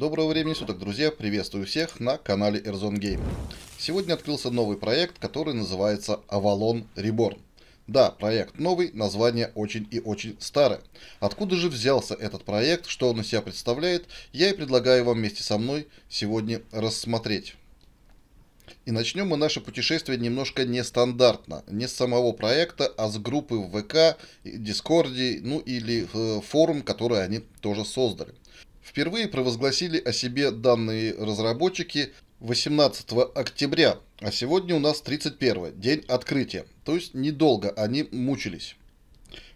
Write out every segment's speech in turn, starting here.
Доброго времени суток, друзья! Приветствую всех на канале Airzone Game. Сегодня открылся новый проект, который называется Avalon Reborn. Да, проект новый, название очень и очень старое. Откуда же взялся этот проект, что он из себя представляет, я и предлагаю вам вместе со мной сегодня рассмотреть. И начнем мы наше путешествие немножко нестандартно. Не с самого проекта, а с группы в ВК, Дискорде, ну или э, форум, который они тоже создали впервые провозгласили о себе данные разработчики 18 октября, а сегодня у нас 31, день открытия, то есть недолго они мучились.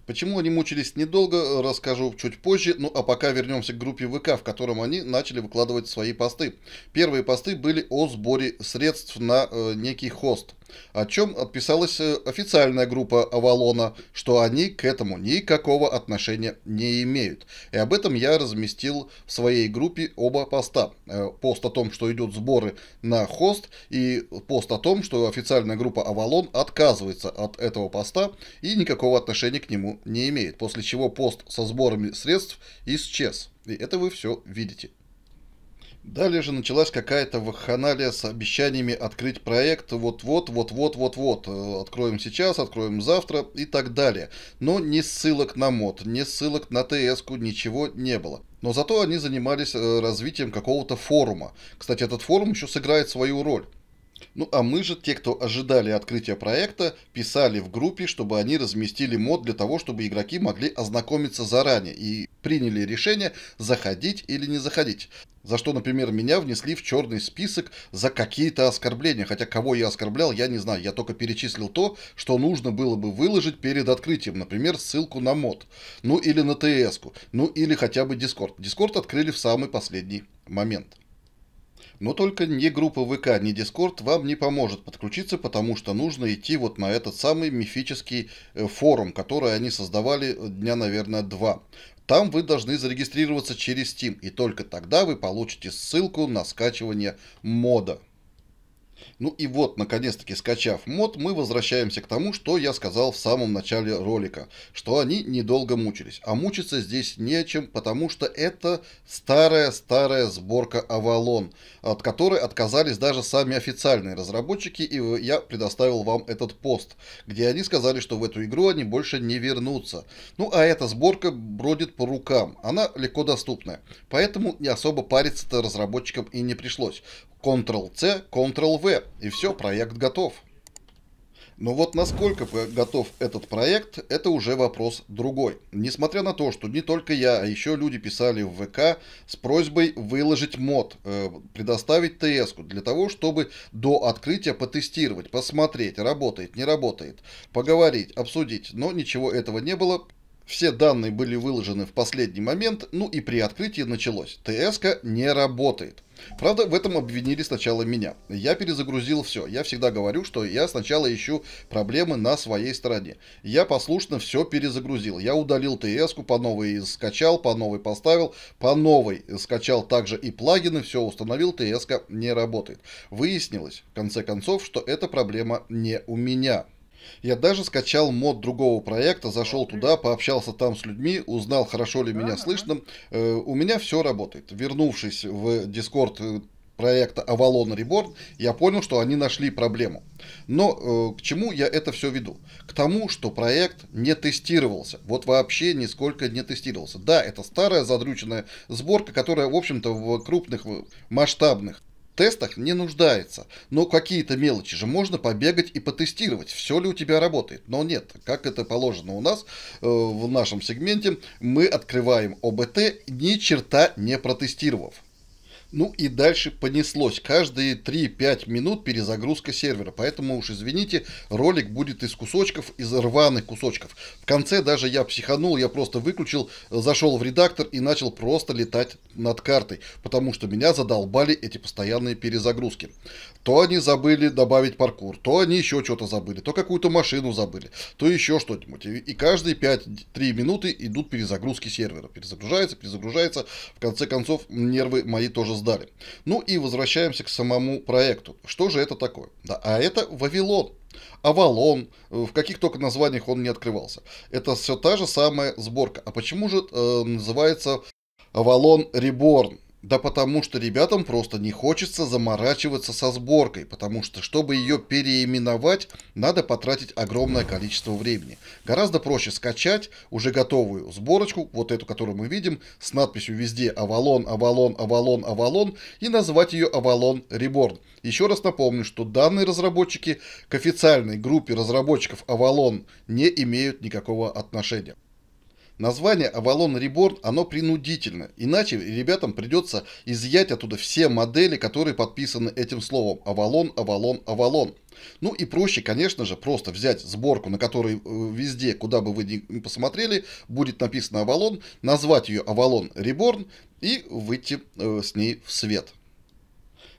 Почему они мучились недолго, расскажу чуть позже, ну а пока вернемся к группе ВК, в котором они начали выкладывать свои посты. Первые посты были о сборе средств на э, некий хост о чем отписалась э, официальная группа Авалона, что они к этому никакого отношения не имеют. И об этом я разместил в своей группе оба поста. Э, пост о том, что идут сборы на хост, и пост о том, что официальная группа Авалон отказывается от этого поста и никакого отношения к нему не имеет. После чего пост со сборами средств исчез. И это вы все видите. Далее же началась какая-то вакханалия с обещаниями открыть проект вот-вот, вот-вот, вот-вот. Э, откроем сейчас, откроем завтра и так далее. Но ни ссылок на мод, ни ссылок на тс ничего не было. Но зато они занимались э, развитием какого-то форума. Кстати, этот форум еще сыграет свою роль. Ну а мы же, те, кто ожидали открытия проекта, писали в группе, чтобы они разместили мод для того, чтобы игроки могли ознакомиться заранее и приняли решение, заходить или не заходить. За что, например, меня внесли в черный список за какие-то оскорбления. Хотя кого я оскорблял, я не знаю. Я только перечислил то, что нужно было бы выложить перед открытием. Например, ссылку на мод. Ну или на ТС-ку. Ну или хотя бы Дискорд. Дискорд открыли в самый последний момент. Но только ни группа ВК, ни Дискорд вам не поможет подключиться, потому что нужно идти вот на этот самый мифический э, форум, который они создавали э, дня, наверное, два. Там вы должны зарегистрироваться через Steam, и только тогда вы получите ссылку на скачивание мода. Ну и вот, наконец-таки скачав мод, мы возвращаемся к тому, что я сказал в самом начале ролика, что они недолго мучились. А мучиться здесь нечем, потому что это старая-старая сборка Авалон, от которой отказались даже сами официальные разработчики, и я предоставил вам этот пост, где они сказали, что в эту игру они больше не вернутся. Ну а эта сборка бродит по рукам, она легко доступная, поэтому не особо париться-то разработчикам и не пришлось. Ctrl-C, Ctrl-V, и все, проект готов. Но вот насколько готов этот проект, это уже вопрос другой. Несмотря на то, что не только я, а еще люди писали в ВК с просьбой выложить мод, э, предоставить ТС для того, чтобы до открытия потестировать, посмотреть, работает, не работает, поговорить, обсудить. Но ничего этого не было, все данные были выложены в последний момент, ну и при открытии началось. ТСК не работает. Правда, в этом обвинили сначала меня. Я перезагрузил все. Я всегда говорю, что я сначала ищу проблемы на своей стороне. Я послушно все перезагрузил. Я удалил тс по новой скачал, по новой поставил, по новой скачал также и плагины, все установил, тс не работает. Выяснилось, в конце концов, что эта проблема не у меня. Я даже скачал мод другого проекта, зашел туда, пообщался там с людьми, узнал, хорошо ли меня слышно. Э, у меня все работает. Вернувшись в Discord э, проекта Avalon Reborn, я понял, что они нашли проблему. Но э, к чему я это все веду? К тому, что проект не тестировался. Вот вообще нисколько не тестировался. Да, это старая задрученная сборка, которая, в общем-то, в крупных масштабных тестах не нуждается. Но какие-то мелочи же можно побегать и потестировать, все ли у тебя работает. Но нет, как это положено у нас, э, в нашем сегменте, мы открываем ОБТ, ни черта не протестировав. Ну и дальше понеслось. Каждые 3-5 минут перезагрузка сервера. Поэтому уж извините, ролик будет из кусочков, из рваных кусочков. В конце даже я психанул, я просто выключил, зашел в редактор и начал просто летать над картой. Потому что меня задолбали эти постоянные перезагрузки. То они забыли добавить паркур, то они еще что-то забыли, то какую-то машину забыли, то еще что-нибудь. И каждые 5-3 минуты идут перезагрузки сервера. Перезагружается, перезагружается. В конце концов, нервы мои тоже создали. Ну и возвращаемся к самому проекту. Что же это такое? Да, а это Вавилон. Авалон, э, в каких только названиях он не открывался. Это все та же самая сборка. А почему же э, называется Авалон Реборн? Да потому что ребятам просто не хочется заморачиваться со сборкой, потому что, чтобы ее переименовать, надо потратить огромное количество времени. Гораздо проще скачать уже готовую сборочку, вот эту, которую мы видим, с надписью везде «Авалон», «Авалон», «Авалон», «Авалон» и назвать ее «Авалон Реборн». Еще раз напомню, что данные разработчики к официальной группе разработчиков «Авалон» не имеют никакого отношения. Название Avalon Reborn, оно принудительно, иначе ребятам придется изъять оттуда все модели, которые подписаны этим словом Avalon, Avalon, Avalon. Ну и проще, конечно же, просто взять сборку, на которой э, везде, куда бы вы ни посмотрели, будет написано Avalon, назвать ее Avalon Reborn и выйти э, с ней в свет.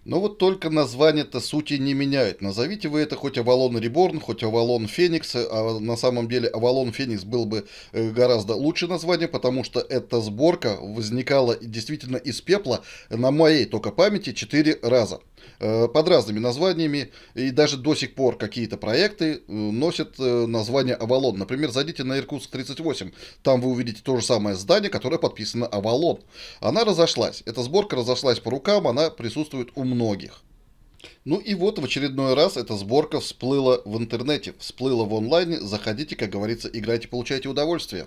Но вот только название-то сути не меняет. Назовите вы это хоть Авалон Реборн, хоть Авалон Феникс. А на самом деле Авалон Феникс был бы э, гораздо лучше название, потому что эта сборка возникала действительно из пепла на моей только памяти 4 раза. Э, под разными названиями, и даже до сих пор какие-то проекты э, носят название Авалон. Например, зайдите на Иркутск 38, там вы увидите то же самое здание, которое подписано Авалон. Она разошлась. Эта сборка разошлась по рукам, она присутствует у многих. Ну и вот в очередной раз эта сборка всплыла в интернете, всплыла в онлайне. Заходите, как говорится, играйте, получайте удовольствие.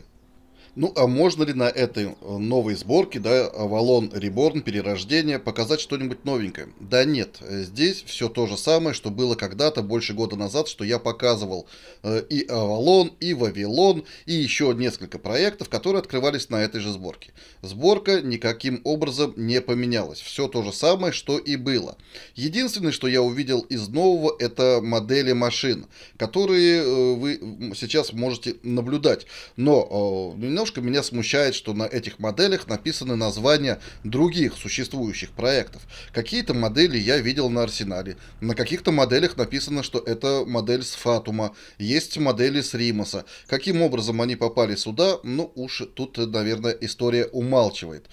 Ну, а можно ли на этой э, новой сборке, да, Авалон Реборн, перерождение, показать что-нибудь новенькое? Да нет, э, здесь все то же самое, что было когда-то, больше года назад, что я показывал. Э, и Авалон, и Вавилон, и еще несколько проектов, которые открывались на этой же сборке. Сборка никаким образом не поменялась. Все то же самое, что и было. Единственное, что я увидел из нового, это модели машин, которые вы сейчас можете наблюдать. Но немножко немножко меня смущает, что на этих моделях написаны названия других существующих проектов. Какие-то модели я видел на Арсенале, на каких-то моделях написано, что это модель с Фатума, есть модели с Римаса. Каким образом они попали сюда, ну уж тут, наверное, история умалчивает.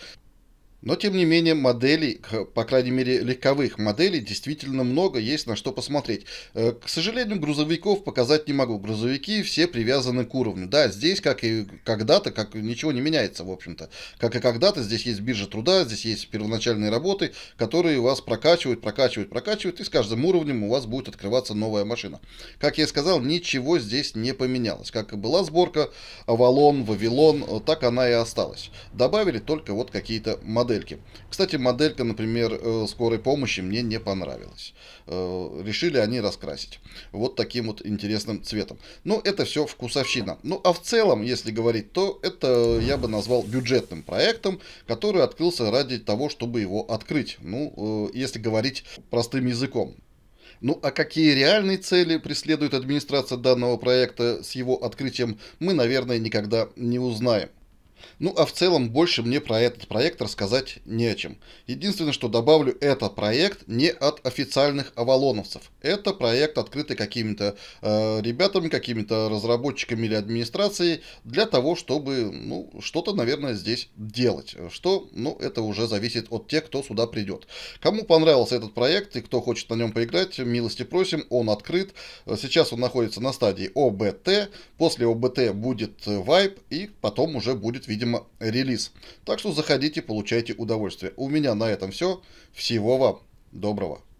Но, тем не менее, моделей, по крайней мере, легковых моделей действительно много, есть на что посмотреть. Э, к сожалению, грузовиков показать не могу. Грузовики все привязаны к уровню. Да, здесь, как и когда-то, как ничего не меняется, в общем-то. Как и когда-то, здесь есть биржа труда, здесь есть первоначальные работы, которые вас прокачивают, прокачивают, прокачивают, и с каждым уровнем у вас будет открываться новая машина. Как я и сказал, ничего здесь не поменялось. Как и была сборка Авалон, Вавилон, э, так она и осталась. Добавили только вот какие-то модели модельки. Кстати, моделька, например, э, скорой помощи мне не понравилась. Э, решили они раскрасить вот таким вот интересным цветом. Но ну, это все вкусовщина. Ну, а в целом, если говорить, то это я бы назвал бюджетным проектом, который открылся ради того, чтобы его открыть. Ну, э, если говорить простым языком. Ну а какие реальные цели преследует администрация данного проекта с его открытием, мы, наверное, никогда не узнаем. Ну а в целом больше мне про этот проект рассказать не о чем. Единственное, что добавлю, этот проект не от официальных авалоновцев. Это проект, открытый какими-то э, ребятами, какими-то разработчиками или администрацией для того, чтобы ну, что-то, наверное, здесь делать. Что, ну, это уже зависит от тех, кто сюда придет. Кому понравился этот проект и кто хочет на нем поиграть, милости просим, он открыт. Сейчас он находится на стадии ОБТ, после ОБТ будет вайп и потом уже будет будет, видимо, релиз. Так что заходите, получайте удовольствие. У меня на этом все. Всего вам доброго.